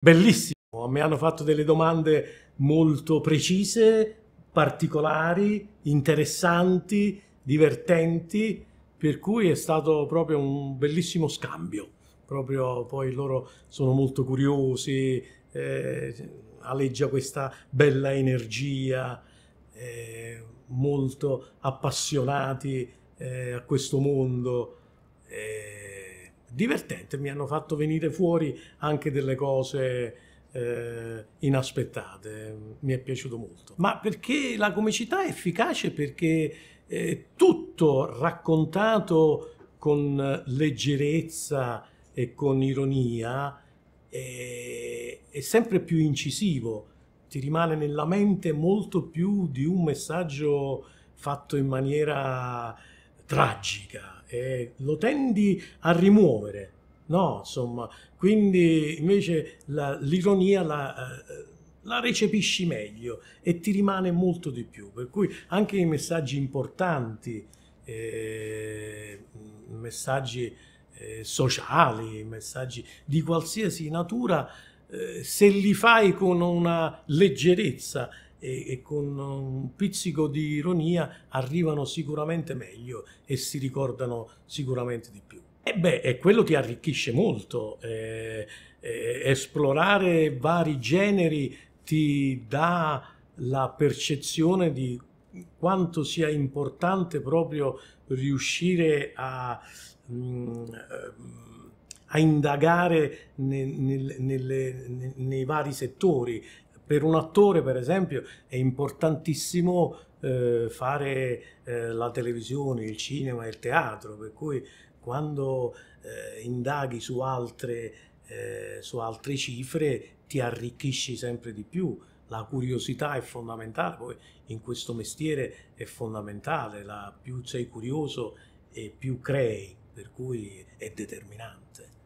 bellissimo. Mi hanno fatto delle domande molto precise, particolari, interessanti, divertenti, per cui è stato proprio un bellissimo scambio. Proprio poi loro sono molto curiosi, eh, alleggia questa bella energia, eh, molto appassionati eh, a questo mondo. Eh, divertente, mi hanno fatto venire fuori anche delle cose eh, inaspettate, mi è piaciuto molto. Ma perché la comicità è efficace? Perché eh, tutto raccontato con leggerezza e con ironia è, è sempre più incisivo, ti rimane nella mente molto più di un messaggio fatto in maniera tragica eh, lo tendi a rimuovere, no? Insomma, quindi invece la, l'ironia la, eh, la recepisci meglio e ti rimane molto di più, per cui anche i messaggi importanti, eh, messaggi eh, sociali, messaggi di qualsiasi natura, eh, se li fai con una leggerezza e, e con un pizzico di ironia arrivano sicuramente meglio e si ricordano sicuramente di più. E beh, e quello ti arricchisce molto, eh, eh, esplorare vari generi ti dà la percezione di quanto sia importante proprio riuscire a, mm, a indagare ne, nel, nei vari settori, per un attore, per esempio, è importantissimo eh, fare eh, la televisione, il cinema, il teatro, per cui quando eh, indaghi su altre, eh, su altre cifre ti arricchisci sempre di più. La curiosità è fondamentale, poi in questo mestiere è fondamentale, la, più sei curioso e più crei, per cui è determinante.